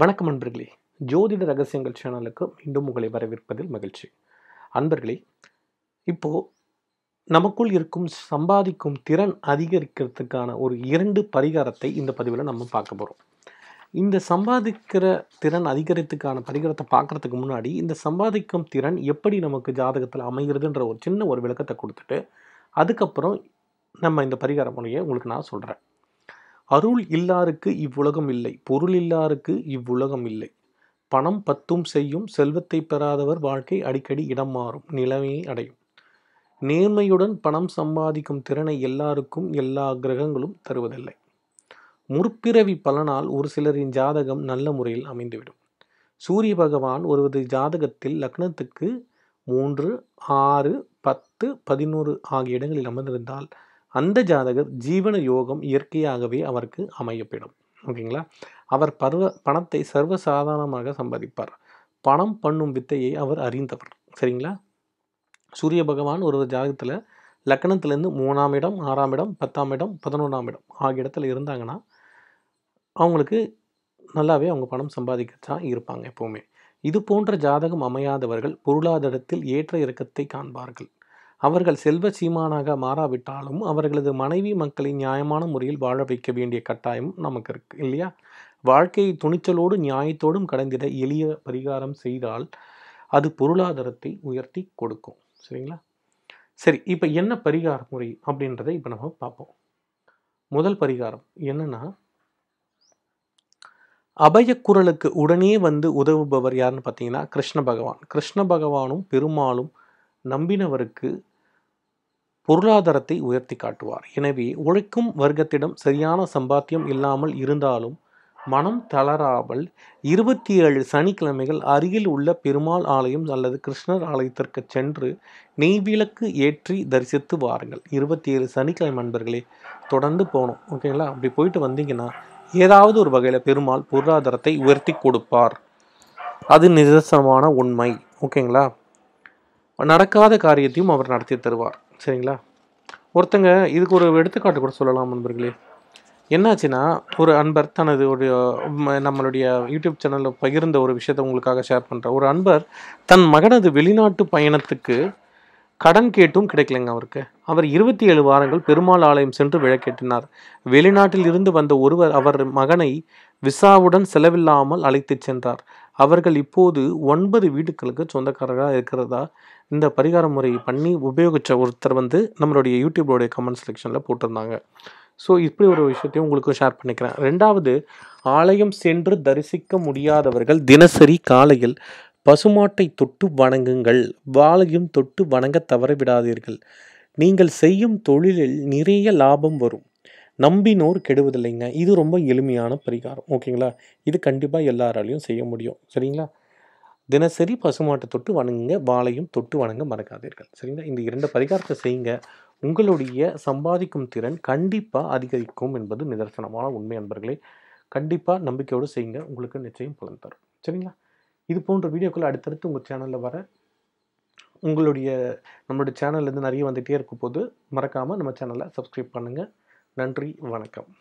வணக்கம் அன்பர்களே ஜோதிட ரகசியங்கள் சேனலுக்கு மீண்டும் உங்களை வரவேற்பதில் மகிழ்ச்சி அன்பர்களே இப்போது நமக்குள் இருக்கும் சம்பாதிக்கும் திறன் அதிகரிக்கிறதுக்கான ஒரு இரண்டு பரிகாரத்தை இந்த பதிவில் நம்ம பார்க்க போகிறோம் இந்த சம்பாதிக்கிற திறன் அதிகரித்துக்கான பரிகாரத்தை பார்க்குறதுக்கு முன்னாடி இந்த சம்பாதிக்கும் திறன் எப்படி நமக்கு ஜாதகத்தில் அமைகிறதுன்ற ஒரு சின்ன ஒரு விளக்கத்தை கொடுத்துட்டு அதுக்கப்புறம் நம்ம இந்த பரிகார முறையை உங்களுக்கு நான் சொல்கிறேன் அருள் இல்லாருக்கு இவ்வுலகம் இல்லை பொருள் இல்லாருக்கு இவ்வுலகம் இல்லை பணம் பத்தும் செய்யும் செல்வத்தை பெறாதவர் வாழ்க்கை அடிக்கடி இடம் மாறும் நிலைமையை அடையும் நேர்மையுடன் பணம் சம்பாதிக்கும் திறனை எல்லாருக்கும் எல்லா கிரகங்களும் தருவதில்லை முற்பிறவி பலனால் ஒரு சிலரின் ஜாதகம் நல்ல முறையில் அமைந்துவிடும் சூரிய பகவான் ஒருவது ஜாதகத்தில் லக்னத்துக்கு மூன்று ஆறு பத்து பதினோரு ஆகிய இடங்களில் அமர்ந்திருந்தால் அந்த ஜாதகர் ஜீவன யோகம் இயற்கையாகவே அவருக்கு அமையப்படும் ஓகேங்களா அவர் பருவ பணத்தை சர்வசாதாரணமாக சம்பாதிப்பார் பணம் பண்ணும் வித்தையை அவர் அறிந்தவர் சரிங்களா சூரிய பகவான் ஒரு ஜாதகத்தில் லக்கணத்துலேருந்து மூணாம் இடம் ஆறாம் இடம் பத்தாம் இடம் பதினொன்றாம் இடம் ஆகிய இடத்துல இருந்தாங்கன்னா அவங்களுக்கு நல்லாவே அவங்க பணம் சம்பாதிக்கச்சா இருப்பாங்க எப்போவுமே இது போன்ற ஜாதகம் அமையாதவர்கள் பொருளாதாரத்தில் ஏற்ற இறக்கத்தை காண்பார்கள் அவர்கள் செல்வ சீமானாக மாறாவிட்டாலும் அவர்களது மனைவி மக்களை நியாயமான முறையில் வாழ வைக்க வேண்டிய கட்டாயம் நமக்கு இருக்கு இல்லையா வாழ்க்கையை துணிச்சலோடு நியாயத்தோடும் கடந்திட எளிய பரிகாரம் செய்தால் அது பொருளாதாரத்தை உயர்த்தி கொடுக்கும் சரிங்களா சரி இப்போ என்ன பரிகார முறை அப்படின்றத இப்போ நம்ம பார்ப்போம் முதல் பரிகாரம் என்னன்னா அபயக்குரலுக்கு உடனே வந்து உதவுபவர் யாருன்னு பார்த்தீங்கன்னா கிருஷ்ண பகவான் கிருஷ்ண பகவானும் பெருமாளும் நம்பினவருக்கு பொருளாதாரத்தை உயர்த்தி காட்டுவார் எனவே உழைக்கும் வர்க்கத்திடம் சரியான சம்பாத்தியம் இல்லாமல் இருந்தாலும் மனம் தளராமல் இருபத்தி ஏழு சனிக்கிழமைகள் அருகில் உள்ள பெருமாள் ஆலயம் அல்லது கிருஷ்ணர் ஆலயத்திற்கு சென்று நெய்விளக்கு ஏற்றி தரிசித்து வாருங்கள் இருபத்தி ஏழு சனிக்கிழமை நண்பர்களே தொடர்ந்து போகணும் ஓகேங்களா அப்படி போயிட்டு வந்தீங்கன்னா ஏதாவது ஒரு வகையில் பெருமாள் பொருளாதாரத்தை உயர்த்தி கொடுப்பார் அது நிதர்சனமான உண்மை ஓகேங்களா நடக்காத காரியத்தையும் அவர் நடத்தி தருவார் சரிங்களா ஒருத்தங்க இதுக்கு ஒரு எடுத்துக்காட்டு கூட சொல்லலாம் நண்பர்களே என்னாச்சுன்னா ஒரு அன்பர் தனது ஒரு நம்மளுடைய யூடியூப் சேனலில் பகிர்ந்த ஒரு விஷயத்தை உங்களுக்காக ஷேர் பண்ணுற ஒரு அன்பர் தன் மகனது வெளிநாட்டு பயணத்துக்கு கடன் கேட்டும் கிடைக்கலங்க அவருக்கு அவர் இருபத்தி ஏழு வாரங்கள் பெருமாள் ஆலயம் சென்று விளக்கேற்றினார் வெளிநாட்டில் இருந்து வந்த ஒருவர் அவர் மகனை விசாவுடன் செலவில்லாமல் அழைத்துச் சென்றார் அவர்கள் இப்போது ஒன்பது வீடுகளுக்கு சொந்தக்காரராக இருக்கிறதா இந்த பரிகார முறையை பண்ணி உபயோகித்த ஒருத்தர் வந்து நம்மளுடைய யூடியூபோடைய கமெண்ட் செலெக்ஷனில் போட்டிருந்தாங்க ஸோ இப்படி ஒரு விஷயத்தையும் உங்களுக்கு ஷேர் பண்ணிக்கிறேன் ரெண்டாவது ஆலயம் சென்று தரிசிக்க முடியாதவர்கள் தினசரி காலையில் பசுமாட்டை தொட்டு வணங்குங்கள் வாழையும் தொட்டு வணங்க தவறவிடாதீர்கள் நீங்கள் செய்யும் தொழிலில் நிறைய லாபம் வரும் நம்பினோர் கெடுவதில்லைங்க இது ரொம்ப எளிமையான பரிகாரம் ஓகேங்களா இது கண்டிப்பாக எல்லாராலையும் செய்ய முடியும் சரிங்களா தினசரி பசுமாட்டை தொட்டு வணங்குங்க வாழையும் தொட்டு வணங்க மறக்காதீர்கள் சரிங்களா இந்த இரண்டு பரிகாரத்தை செய்யுங்க உங்களுடைய சம்பாதிக்கும் திறன் கண்டிப்பாக அதிகரிக்கும் என்பது நிதர்சனமான உண்மை அன்பர்களே கண்டிப்பாக நம்பிக்கையோடு செய்யுங்க உங்களுக்கு நிச்சயம் பலன் தரும் சரிங்களா இது போன்ற வீடியோக்கள் அடுத்தடுத்து உங்கள் சேனலில் வர உங்களுடைய நம்மளுடைய சேனல்லேருந்து நிறைய வந்துகிட்டே இருக்கும் போது மறக்காமல் நம்ம சேனலை சப்ஸ்கிரைப் பண்ணுங்கள் நன்றி வணக்கம்